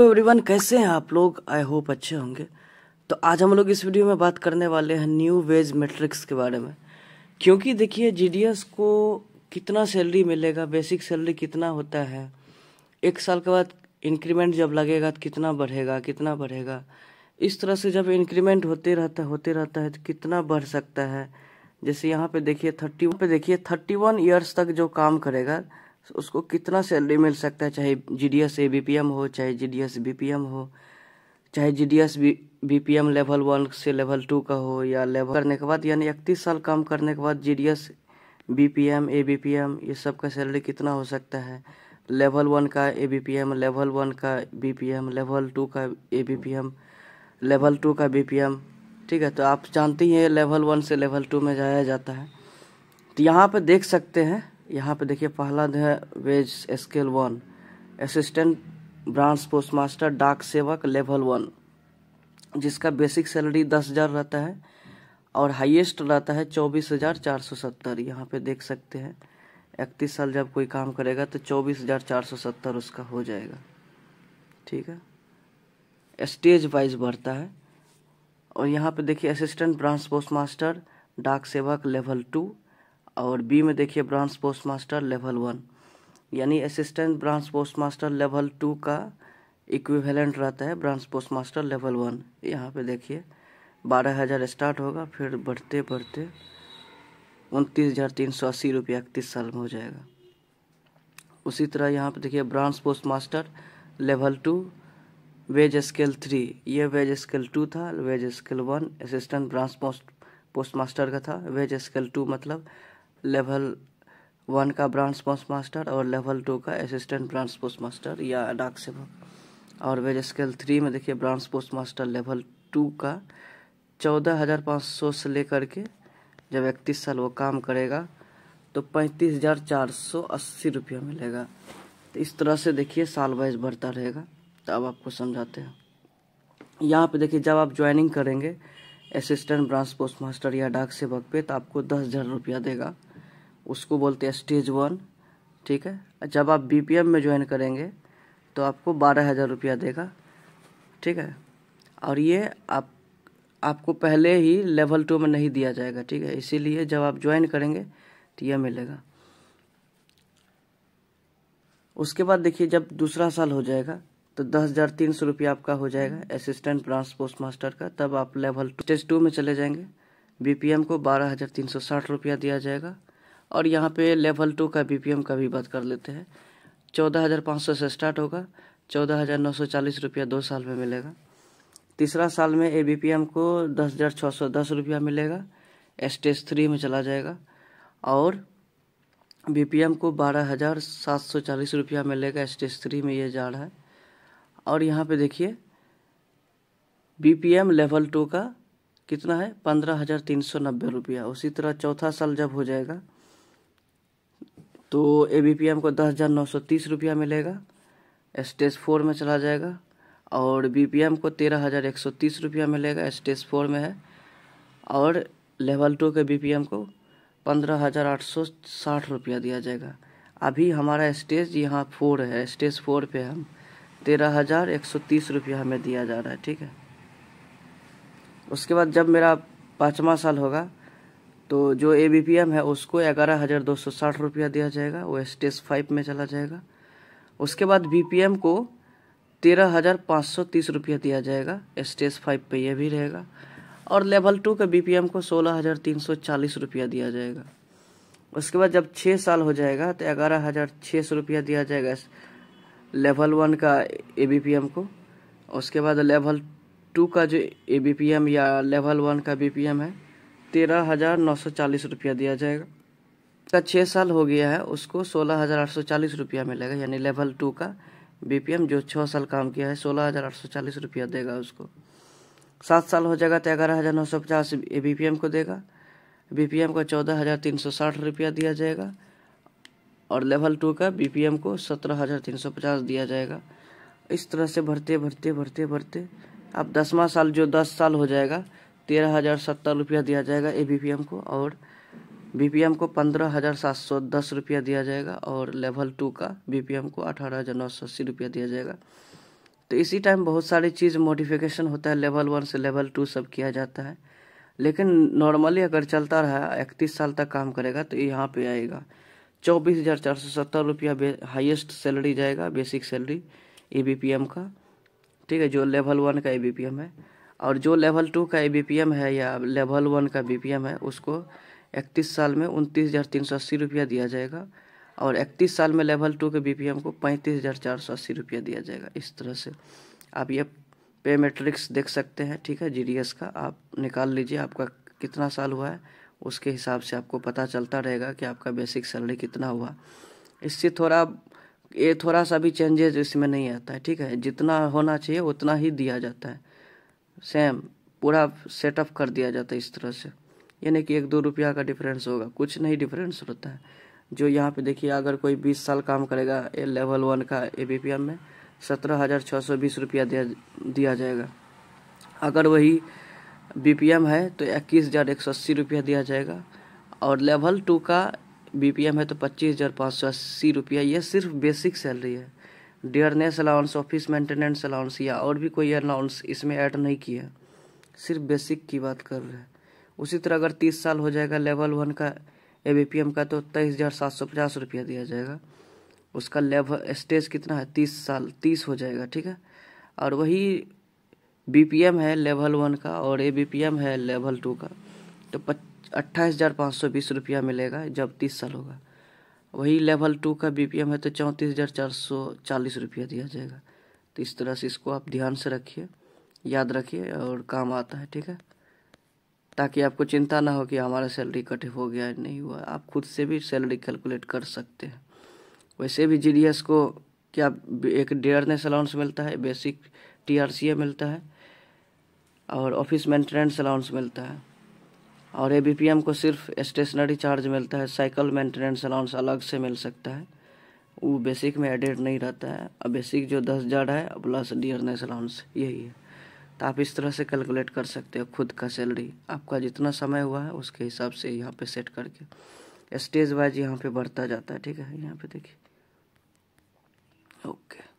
everyone तो कैसे हैं आप लोग आई होप अच्छे होंगे तो आज हम लोग इस वीडियो में बात करने वाले हैं न्यू वेज मैट्रिक्स के बारे में क्योंकि देखिए जीडीएस को कितना सैलरी मिलेगा बेसिक सैलरी कितना होता है एक साल के बाद इंक्रीमेंट जब लगेगा तो कितना बढ़ेगा कितना बढ़ेगा इस तरह से जब इंक्रीमेंट होते रहता होते रहता है तो कितना बढ़ सकता है जैसे यहाँ पे देखिए थर्टी पे देखिए थर्टी वन ईयर्स तक जो काम करेगा उसको कितना सैलरी मिल सकता है चाहे G D S A B P M हो चाहे G D S B P M हो चाहे G D S B P M level one से लेवल टू का हो या लेवल करने के बाद यानी इकतीस साल काम करने के बाद G D S B P M A B P M ये सब का सैलरी कितना हो सकता है लेवल वन का A B P M level one का B P M level two का A B P M level two का बी पी एम ठीक है तो आप जानते ही हैं लेवल वन से लेवल टू में जाया जाता है तो यहाँ पर देख सकते हैं यहाँ पे देखिए पहला है wage scale one assistant branch post master डाक सेवक लेवल वन जिसका बेसिक सैलरी दस हज़ार रहता है और हाईएस्ट रहता है चौबीस हज़ार चार सौ सत्तर यहाँ पे देख सकते हैं इकतीस साल जब कोई काम करेगा तो चौबीस हज़ार चार सौ सत्तर उसका हो जाएगा ठीक है स्टेज वाइज बढ़ता है और यहाँ पे देखिए असिस्टेंट ब्रांच पोस्ट मास्टर डाक सेवक लेवल टू और बी में देखिए branch post master level one यानी assistant branch post master level two का इक्विवेलेंट रहता है branch post master level one यहाँ पे देखिए बारह हज़ार स्टार्ट होगा फिर बढ़ते बढ़ते उनतीस हज़ार तीन सौ अस्सी रुपया इकतीस साल में हो जाएगा उसी तरह यहाँ पे देखिए branch post master level two wage scale three ये वेज स्केल टू था wage scale one assistant branch post post master का था वेज स्केल टू मतलब लेवल वन का ब्रांच पोस्ट मास्टर और लेवल टू का असिस्टेंट ब्रांच पोस्ट मास्टर या डाक सेवक और वेज स्केल थ्री में देखिए branch post master level two का चौदह हज़ार पाँच सौ से लेकर के जब इकतीस साल वो काम करेगा तो पैंतीस हज़ार चार सौ अस्सी रुपया मिलेगा तो इस तरह से देखिए साल वाइज बढ़ता रहेगा तो अब आपको समझाते हैं यहाँ पे देखिए जब आप ज्वाइनिंग करेंगे असिस्टेंट ब्रांच पोस्ट मास्टर या डाक सेवक पे तो आपको दस हज़ार रुपया देगा उसको बोलते हैं स्टेज वन ठीक है जब आप बी में ज्वाइन करेंगे तो आपको बारह हज़ार रुपया देगा ठीक है और ये आप आपको पहले ही लेवल टू में नहीं दिया जाएगा ठीक है इसीलिए जब आप ज्वाइन करेंगे तो यह मिलेगा उसके बाद देखिए जब दूसरा साल हो जाएगा तो दस हज़ार तीन सौ रुपया आपका हो जाएगा असिस्टेंट ब्रांच पोस्ट मास्टर का तब आप लेवल टू स्टेज टू में चले जाएंगे बीपीएम को बारह हज़ार तीन सौ साठ रुपया दिया जाएगा और यहाँ पे लेवल टू का बी का भी बात कर लेते हैं चौदह हज़ार पाँच सौ से स्टार्ट होगा चौदह हज़ार नौ सौ चालीस रुपया दो साल में मिलेगा तीसरा साल में ए बी पी एम को दस हज़ार छः सौ दस रुपया मिलेगा स्टेज थ्री में चला जाएगा और बी पी एम को बारह हज़ार सात सौ चालीस रुपया मिलेगा स्टेज थ्री में ये जा रहा है और यहाँ पे देखिए B P M level two का कितना है पंद्रह हज़ार तीन सौ नब्बे रुपया उसी तरह चौथा साल जब हो जाएगा तो ए बी पी एम को दस हज़ार नौ सौ तीस रुपया मिलेगा स्टेज फोर में चला जाएगा और बी पी एम को तेरह हज़ार एक सौ तीस रुपया मिलेगा स्टेज फोर में है और लेवल टू के बी पी एम को पंद्रह हज़ार आठ सौ साठ रुपया दिया जाएगा अभी हमारा स्टेज यहाँ फोर है स्टेज फोर पे हम तेरह हज़ार एक सौ तीस रुपया हमें दिया जा रहा है ठीक है उसके बाद जब मेरा पाँचवा साल होगा तो जो ए बी पी एम है उसको ग्यारह हज़ार दो सौ साठ रुपया दिया जाएगा वो स्टेज फाइव में चला जाएगा उसके बाद बी पी एम को तेरह हज़ार पाँच सौ तीस रुपया दिया जाएगा स्टेज फाइव पे ये भी रहेगा और लेवल टू का बी पी एम को सोलह हज़ार तीन सौ चालीस रुपया दिया जाएगा उसके बाद जब छः साल हो जाएगा तो ग्यारह हज़ार छः सौ रुपया दिया जाएगा लेवल वन का ए बी पी एम को उसके बाद लेवल टू का जो ए बी पी एम या लेवल वन का बी पी एम है तेरह हज़ार नौ सौ चालीस रुपया दिया जाएगा का छः साल हो गया है उसको सोलह हज़ार आठ सौ चालीस रुपया मिलेगा यानी लेवल टू का बी जो छः साल काम किया है सोलह हज़ार आठ सौ चालीस रुपया देगा उसको सात साल हो जाएगा तो ग्यारह हज़ार नौ सौ पचास बी को देगा बी को चौदह हज़ार तीन सौ साठ रुपया दिया जाएगा और लेवल टू का बी को सत्रह हज़ार तीन सौ पचास दिया जाएगा इस तरह से भरते भरते भरते भरते अब दसवा साल जो दस साल हो जाएगा तेरह हज़ार सत्तर रुपया दिया जाएगा ए बी पी एम को और बी पी एम को पंद्रह हज़ार सात सौ दस रुपया दिया जाएगा और लेवल टू का बी पी एम को अठारह हज़ार नौ सौ अस्सी रुपया दिया जाएगा तो इसी टाइम बहुत सारी चीज़ मॉडिफिकेशन होता है लेवल वन से लेवल टू सब किया जाता है लेकिन नॉर्मली अगर चलता रहा इकतीस साल तक काम करेगा तो यहाँ पे आएगा चौबीस हज़ार चार सौ सत्तर रुपया हाइएस्ट सैलरी जाएगा basic salary A B P M का ठीक है जो लेवल वन का ए बी पी एम है और जो लेवल टू का बी है या लेवल वन का बी है उसको इकतीस साल में उनतीस हज़ार तीन सौ अस्सी रुपया दिया जाएगा और इकतीस साल में लेवल टू के बी को पैंतीस हज़ार चार सौ अस्सी रुपया दिया जाएगा इस तरह से आप ये पे मेट्रिक्स देख सकते हैं ठीक है जी का आप निकाल लीजिए आपका कितना साल हुआ है उसके हिसाब से आपको पता चलता रहेगा कि आपका बेसिक सैलरी कितना हुआ इससे थोड़ा ये थोड़ा सा भी चेंजेज इसमें नहीं आता है ठीक है जितना होना चाहिए उतना ही दिया जाता है सेम पूरा सेटअप कर दिया जाता है इस तरह से यानी कि एक दो रुपया का डिफरेंस होगा कुछ नहीं डिफरेंस होता है जो यहाँ पे देखिए अगर कोई बीस साल काम करेगा ए लेवल वन का ए बी पी एम में सत्रह हज़ार छः सौ बीस रुपया दिया दिया जाएगा अगर वही बी पी एम है तो इक्कीस हज़ार एक सौ अस्सी रुपया दिया जाएगा और लेवल टू का बी पी एम है तो पच्चीस हज़ार पाँच सौ अस्सी रुपया यह सिर्फ बेसिक सैलरी है dearness allowance office maintenance allowance या और भी कोई अलाउंस इसमें ऐड नहीं किया सिर्फ बेसिक की बात कर रहे हैं उसी तरह अगर तीस साल हो जाएगा लेवल वन का ए बी पी एम का तो तेईस हज़ार सात सौ पचास रुपया दिया जाएगा उसका लेवल स्टेज कितना है तीस साल तीस हो जाएगा ठीक है और वही बी पी एम है लेवल वन का और ए बी पी एम है लेवल टू का तो अट्ठाईस हज़ार पाँच सौ बीस रुपया मिलेगा जब तीस साल होगा वही लेवल टू का बी है तो चौंतीस हज़ार चार सौ चालीस रुपया दिया जाएगा तो इस तरह से इसको आप ध्यान से रखिए याद रखिए और काम आता है ठीक है ताकि आपको चिंता ना हो कि हमारा सैलरी कट हो गया नहीं हुआ आप खुद से भी सैलरी कैलकुलेट कर सकते हैं वैसे भी जी को क्या एक डेयरनेस अलाउंस मिलता है बेसिक टी मिलता है और ऑफिस मेंटेनेंस अलाउंस मिलता है और ए को सिर्फ स्टेशनरी चार्ज मिलता है साइकिल मेंटेनेंस अलाउंस अलग से मिल सकता है वो बेसिक में एडेड नहीं रहता है अब बेसिक जो दस हज़ार है प्लस डियरनेस अलाउंस यही है तो आप इस तरह से कैलकुलेट कर सकते हो खुद का सैलरी आपका जितना समय हुआ है उसके हिसाब से यहाँ पे सेट करके स्टेज वाइज यहाँ पे बढ़ता जाता है ठीक है यहाँ पे देखिए ओके